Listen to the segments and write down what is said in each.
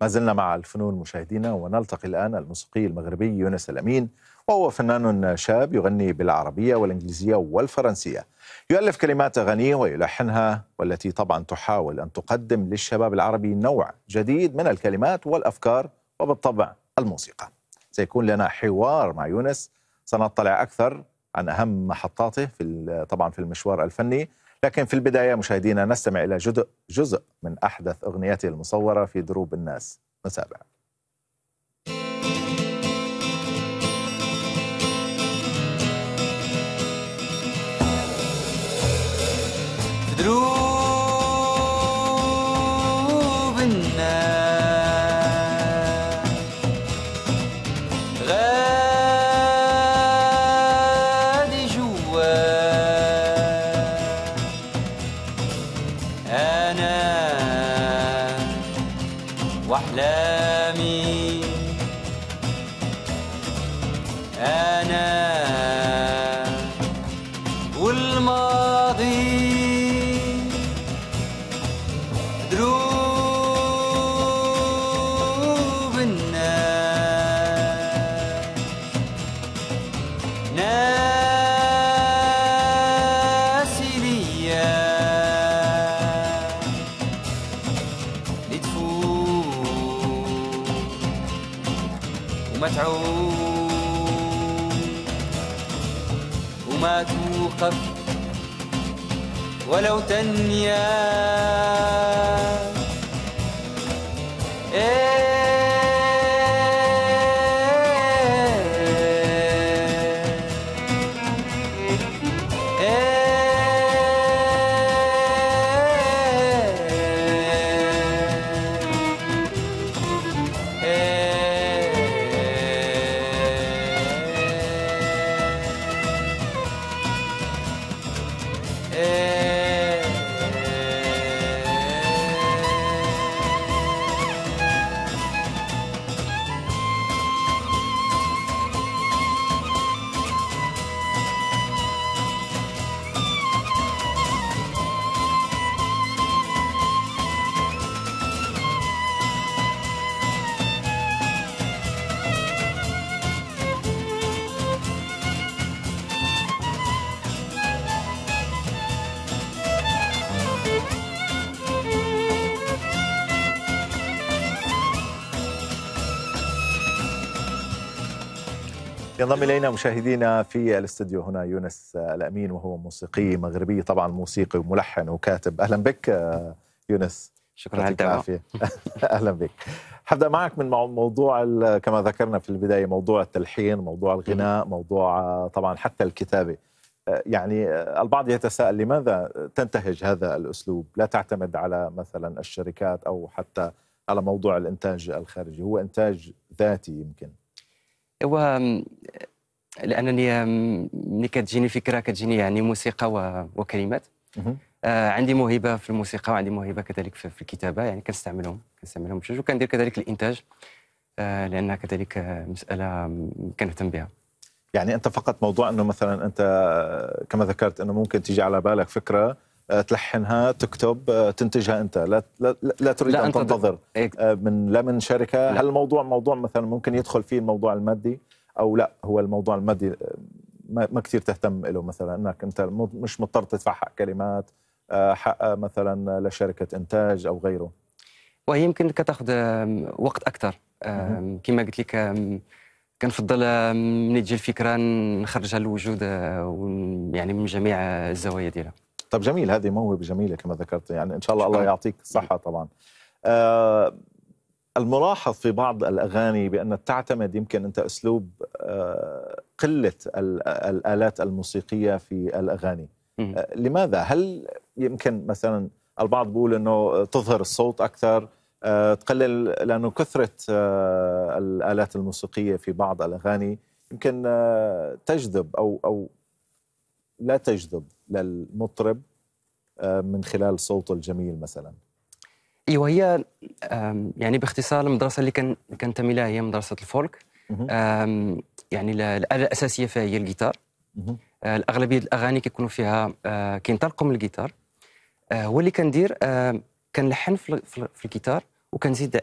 ما زلنا مع الفنون مشاهدينا ونلتقي الآن الموسيقي المغربي يونس الأمين وهو فنان شاب يغني بالعربية والإنجليزية والفرنسية يؤلف كلمات أغانيه ويلحنها والتي طبعا تحاول أن تقدم للشباب العربي نوع جديد من الكلمات والأفكار وبالطبع الموسيقى سيكون لنا حوار مع يونس سنطلع أكثر عن أهم محطاته في طبعا في المشوار الفني لكن في البداية مشاهدينا نستمع إلى جزء, جزء من أحدث أغنيته المصورة في دروب الناس نتابع دروب Yeah. ينضم الينا مشاهدينا في الاستديو هنا يونس الامين وهو موسيقي مغربي طبعا موسيقي وملحن وكاتب اهلا بك يونس شكرا لك العافيه اهلا بك حبدا معك من موضوع كما ذكرنا في البدايه موضوع التلحين موضوع الغناء موضوع طبعا حتى الكتابه آه، يعني آه، البعض يتساءل لماذا تنتهج هذا الاسلوب لا تعتمد على مثلا الشركات او حتى على موضوع الانتاج الخارجي هو انتاج ذاتي يمكن هو لانني ملي كتجيني فكره كتجيني يعني موسيقى وكلمات آه عندي موهبه في الموسيقى وعندي موهبه كذلك في الكتابه يعني كنستعملهم كنستعملهم بجوج وكندير كذلك الانتاج آه لانها كذلك مساله كنهتم بها يعني انت فقط موضوع انه مثلا انت كما ذكرت انه ممكن تيجي على بالك فكره آه، تلحنها تكتب آه، تنتجها انت لا لا, لا تريد لا ان تنتظر إيه. آه، من لا من شركه لا. هل الموضوع موضوع مثلا ممكن يدخل فيه الموضوع المادي او لا هو الموضوع المادي ما, ما كثير تهتم له مثلا انك انت مش مضطر تدفع حق كلمات حق مثلا لشركه انتاج او غيره وهي يمكن كتاخذ وقت اكثر كما قلت لك كنفضل من تجي الفكره نخرجها للوجود يعني من جميع الزوايا ديالها طب جميل هذه موهبه جميله كما ذكرت يعني ان شاء الله الله يعطيك الصحه طبعا آه الملاحظ في بعض الاغاني بان تعتمد يمكن انت اسلوب آه قله الالات الموسيقيه في الاغاني آه لماذا هل يمكن مثلا البعض بيقول انه تظهر الصوت اكثر آه، تقلل لانه كثره آه، الالات الموسيقيه في بعض الاغاني يمكن آه، تجذب او او لا تجذب للمطرب آه، من خلال صوته الجميل مثلا ايوه هي يعني باختصار المدرسه اللي كان كنتمي لها هي مدرسه الفولك يعني الاله الاساسيه فيها هي الجيتار آه، الاغلبيه الاغاني كيكونوا فيها آه، كينطلقوا من الجيتار هو اللي كندير كنلحن في الجيتار وكنزيد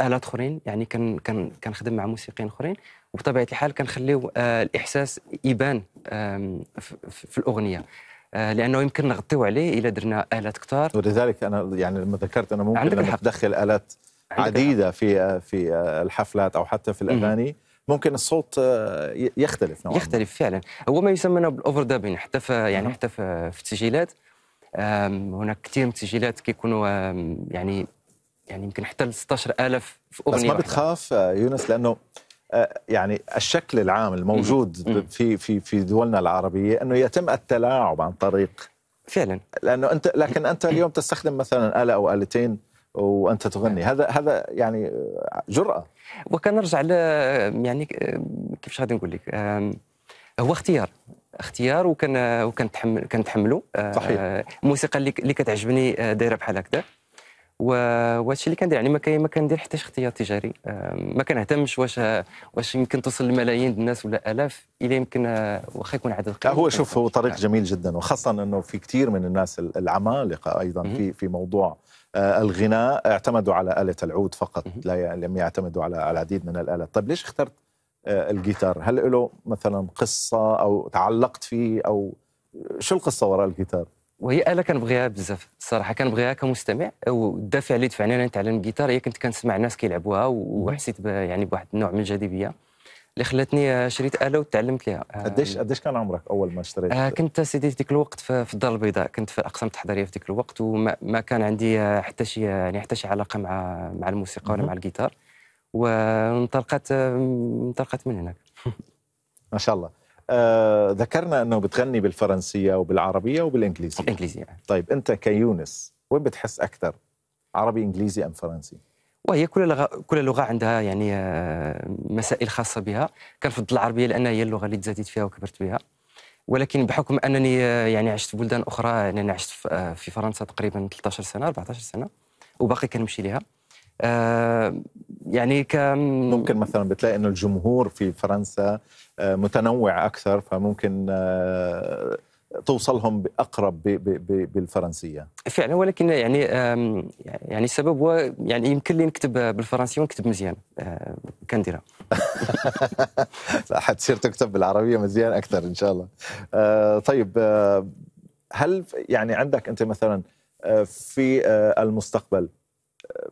الات اخرين يعني كنخدم مع موسيقيين اخرين وبطبيعه الحال كنخليو آه، الاحساس يبان في الاغنيه آه، لانه يمكن نغطيو عليه الا درنا الات كثار ولذلك انا يعني لما ذكرت انا ممكن الحق. ادخل الات عديده في آه، في الحفلات او حتى في الاغاني ممكن الصوت يختلف نوعا يختلف فعلا هو ما يسمى بالاوفر دابين حتى في يعني حتى في, في التسجيلات هناك كثير من التسجيلات كيكونوا يعني يعني يمكن حتى ل 16000 في اغنيه بس ما بتخاف يونس لانه آه، يعني الشكل العام الموجود في في في دولنا العربيه انه يتم التلاعب عن طريق فعلا لانه انت لكن انت اليوم تستخدم مثلا اله او التين وانت تغني هذا هذا يعني جراه وكنرجع ل يعني آه، كيفاش غادي نقول لك هو اختيار اختيار وكان وكنتحمل كنتحمله آه، صحيح الموسيقى اللي كتعجبني دايره بحال هكذا وهادشي اللي كندير يعني ما كاين ما كندير حتى اختيار تجاري آه، ما كنهتمش واش واش يمكن توصل لملايين الناس ولا الاف الا يمكن آه، واخا يكون عدد قليل هو شوف هو طريق جميل جدا وخاصه انه في كثير من الناس العمالقه ايضا في في موضوع آه، الغناء اعتمدوا على آلة العود فقط لا لم يعتمدوا على العديد من الآلات طيب ليش اخترت الجيتار هل له مثلا قصة أو تعلقت فيه أو شو القصة وراء الجيتار وهي اله كنبغيها بزاف الصراحه كنبغيها كمستمع والدافع اللي دفعني انا نتعلم الجيتار هي كنت كنسمع الناس كيلعبوها وحسيت يعني بواحد النوع من الجاذبيه اللي خلاتني شريت اله وتعلمت ليها آه، قداش قداش كان عمرك اول ما اشتريت آه كنت سيدي في ذاك الوقت في, الدار البيضاء كنت في الاقسام التحضيريه في ذاك الوقت وما كان عندي حتى شي يعني حتى شي علاقه مع مع الموسيقى ولا مع الجيتار وانطلقت انطلقت من هناك ما شاء الله آه، ذكرنا انه بتغني بالفرنسيه وبالعربيه وبالانجليزيه بالانجليزيه طيب انت كيونس وين بتحس اكثر عربي انجليزي ام فرنسي وهي كل لغه كل لغه عندها يعني آه، مسائل خاصه بها كنفضل العربيه لان هي اللغه اللي تزاديت فيها وكبرت بها ولكن بحكم انني آه، يعني عشت في بلدان اخرى يعني انا عشت في فرنسا تقريبا 13 سنه 14 سنه وباقي كنمشي لها يعني ك ممكن مثلا بتلاقي انه الجمهور في فرنسا آه، متنوع اكثر فممكن آه، توصلهم باقرب بالفرنسيه فعلا ولكن يعني يعني السبب هو يعني يمكن لي نكتب بالفرنسيه ونكتب مزيان آه، كنديرها حتصير تكتب بالعربيه مزيان اكثر ان شاء الله طيب هل يعني عندك انت مثلا في المستقبل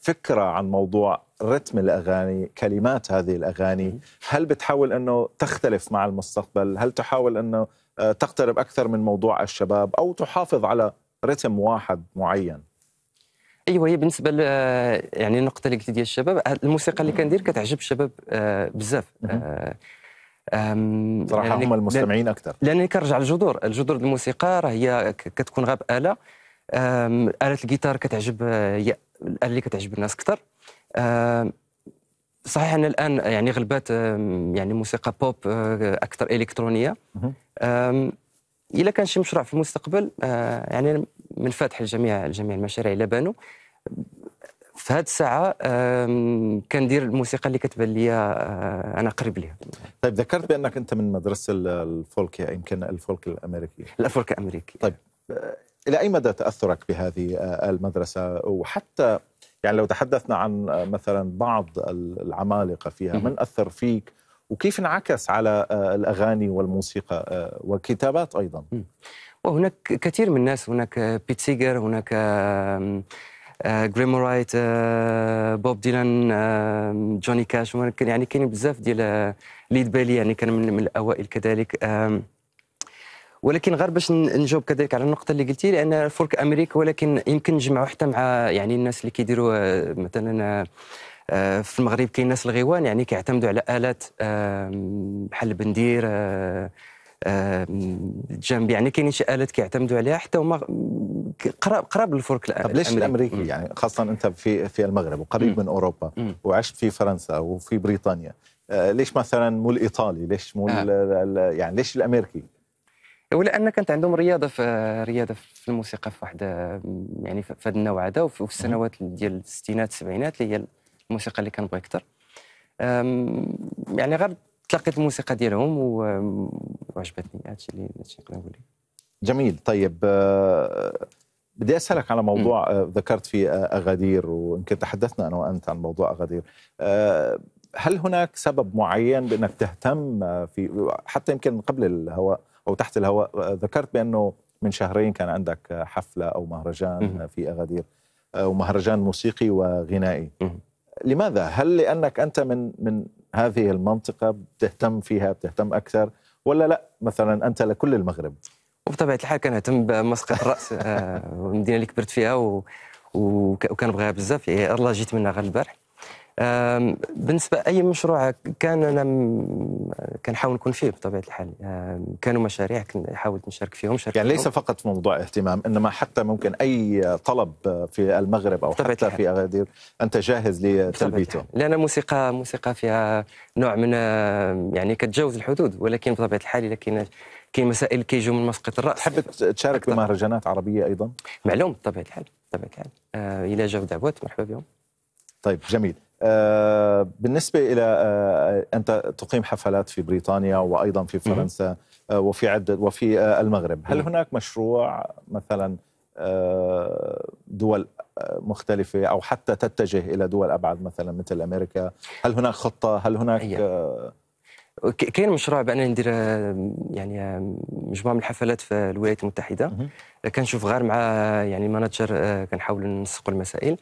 فكره عن موضوع رتم الاغاني، كلمات هذه الاغاني، هل بتحاول انه تختلف مع المستقبل؟ هل تحاول انه آه، تقترب اكثر من موضوع الشباب او تحافظ على رتم واحد معين؟ ايوه هي بالنسبه ل آه، يعني النقطه اللي قلتي ديال الشباب الموسيقى اللي كندير كتعجب الشباب آه، بزاف صراحه يعني هم المستمعين اكثر لانني كنرجع للجذور الجذور الموسيقى راه هي كتكون غاب اله آلة الجيتار كتعجب هي آه، الآلة اللي كتعجب الناس أكثر صحيح أن الآن يعني غلبات يعني موسيقى بوب آه، أكثر إلكترونية إلا كان شي مشروع في المستقبل آه، يعني من فاتح لجميع الجميع المشاريع إلا بانوا في هذه الساعه كندير الموسيقى اللي كتبان لي انا قريب ليها طيب ذكرت بانك انت من مدرسه الفولك يعني يمكن الفولك الامريكي الفولك الامريكي طيب الى اي مدى تاثرك بهذه آه، المدرسه وحتى يعني لو تحدثنا عن آه، مثلا بعض العمالقه فيها من اثر فيك وكيف انعكس على آه، الاغاني والموسيقى والكتابات ايضا وهناك كثير من الناس هناك بيت سيجر هناك جريم رايت بوب ديلان جوني كاش يعني كاين بزاف ديال ليد بالي يعني كان من الاوائل كذلك ولكن غير باش نجاوب كذلك على النقطه اللي قلتي لان فورك امريكا ولكن يمكن نجمعوا حتى مع يعني الناس اللي كيديروا آه، مثلا آه، في المغرب كاين ناس الغيوان يعني كيعتمدوا على الات بحال البندير آه، جنب يعني كاين شي الات كيعتمدوا عليها حتى هما قراب قراب للفرق ليش الامريكي م. يعني خاصه انت في في المغرب وقريب م. من اوروبا م. وعشت في فرنسا وفي بريطانيا ليش مثلا مو الايطالي ليش مو آه. يعني ليش الامريكي ولان كانت عندهم رياضه في رياضه في الموسيقى في واحد يعني في هذا النوع هذا وفي السنوات ديال الستينات السبعينات اللي هي الموسيقى اللي كنبغي اكثر يعني غير تلقيت الموسيقى ديالهم وعجبتني هادشي اللي هادشي نقدر نقول لك جميل طيب آه، بدي اسالك على موضوع م. آه، ذكرت في آه، اغادير ويمكن تحدثنا انا وانت عن موضوع اغادير هل هناك سبب معين بانك تهتم في حتى يمكن قبل الهواء او تحت الهواء ذكرت بانه من شهرين كان عندك حفله او مهرجان في اغادير ومهرجان موسيقي وغنائي لماذا هل لانك انت من من هذه المنطقه بتهتم فيها بتهتم اكثر ولا لا مثلا انت لكل المغرب وبطبيعه الحال كنهتم بمسقط الراس آه، المدينه اللي كبرت فيها و... وكنبغيها بزاف يعني الله جيت منها غير البارح بالنسبه اي مشروع كان انا كنحاول نكون فيه بطبيعه الحال كانوا مشاريع حاولت نشارك فيهم شارك يعني ليس فقط في موضوع اهتمام انما حتى ممكن اي طلب في المغرب او حتى في اغادير انت جاهز لتلبيته لان موسيقى موسيقى فيها نوع من يعني كتجاوز الحدود ولكن بطبيعه الحال الا كاين كاين مسائل كيجوا من مسقط الراس تحب تشارك بمهرجانات عربيه ايضا معلوم بطبيعه الحال بطبيعه الحال آه، الى جاو دعوات مرحبا بهم طيب جميل آه، بالنسبة إلى آه، أنت تقيم حفلات في بريطانيا وأيضا في فرنسا آه، وفي عدة وفي المغرب هل هناك مشروع مثلا دول مختلفة أو حتى تتجه إلى دول أبعد مثلا مثل أمريكا هل هناك خطة هل هناك أيه. كاين مشروع بان ندير يعني مجموعه من الحفلات في الولايات المتحده كنشوف غير مع يعني مانجر كنحاول نسق المسائل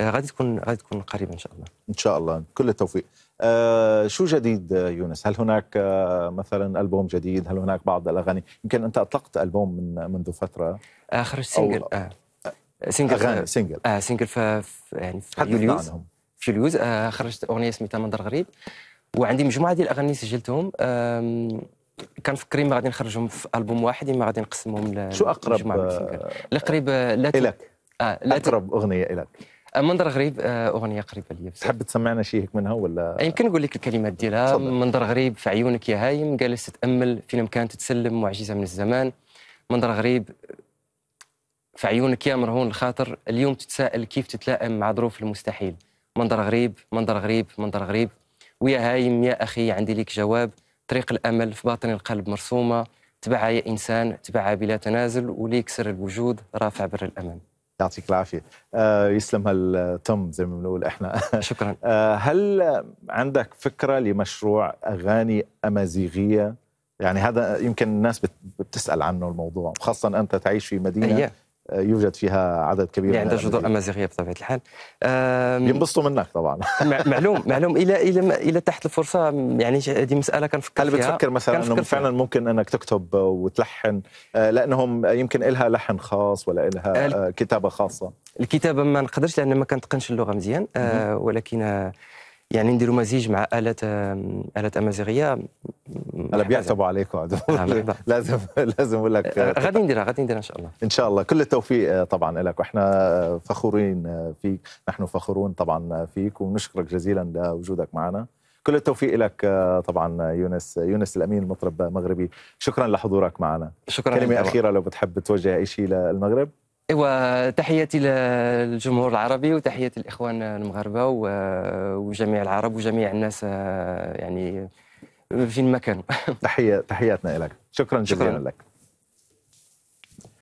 آه، غادي تكون غادي تكون قريب ان شاء الله ان شاء الله كل التوفيق آه شو جديد يونس هل هناك آه مثلا البوم جديد هل هناك بعض الاغاني يمكن انت اطلقت البوم من منذ فتره آه خرجت سينجل آه سينجل اغاني سينجل اه سينجل في يعني في يوليوز عنهم. في يوليوز آه خرجت اغنيه سميتها منظر غريب وعندي مجموعه ديال الاغاني سجلتهم كنفكرين ما غادي نخرجهم في البوم واحد ما غادي نقسمهم شو اقرب اللي آه، قريب آه، لا الك اه لا اقرب اغنيه الك آه، منظر غريب آه، اغنيه قريبه لي تحب تسمعنا شيء هيك منها ولا يمكن نقول لك الكلمات ديالها منظر غريب في عيونك يا هايم جالس تتامل في مكان تتسلم معجزه من الزمان منظر غريب في عيونك يا مرهون الخاطر اليوم تتساءل كيف تتلائم مع ظروف المستحيل منظر غريب منظر غريب منظر غريب ويا هايم يا اخي عندي ليك جواب طريق الامل في باطن القلب مرسومه تبعها يا انسان تبعها بلا تنازل وليك سر الوجود رافع بر الامان يعطيك العافيه آه يسلم هالتم زي ما بنقول احنا شكرا آه هل عندك فكره لمشروع اغاني امازيغيه يعني هذا يمكن الناس بتسال عنه الموضوع خاصه انت تعيش في مدينه يوجد فيها عدد كبير يعني عندها جذور امازيغيه بطبيعه الحال ينبسطوا منك طبعا معلوم معلوم الى الى الى تحت الفرصه يعني هذه مساله كنفكر هل فيها. بتفكر مثلا انه فعلا ممكن انك تكتب وتلحن آه، لانهم يمكن لها لحن خاص ولا لها آه، كتابه خاصه الكتابه ما نقدرش لان ما كنتقنش اللغه مزيان آه، ولكن يعني نديروا مزيج مع الات آه، الات امازيغيه انا بيعتبوا عليكم لازم لازم اقول لك آه، آه، غادي نديرها غادي نديرها ان شاء الله ان شاء الله كل التوفيق طبعا لك واحنا فخورين فيك نحن فخورون طبعا فيك ونشكرك جزيلا لوجودك معنا كل التوفيق لك طبعا يونس يونس الامين المطرب مغربي شكرا لحضورك معنا شكرا كلمه اخيره لو بتحب توجه اي شيء للمغرب ايوا تحياتي للجمهور العربي وتحياتي للاخوان المغاربه وجميع العرب وجميع الناس آه، يعني فين ما كانوا تحيه تحياتنا لك شكرا جزيلا لك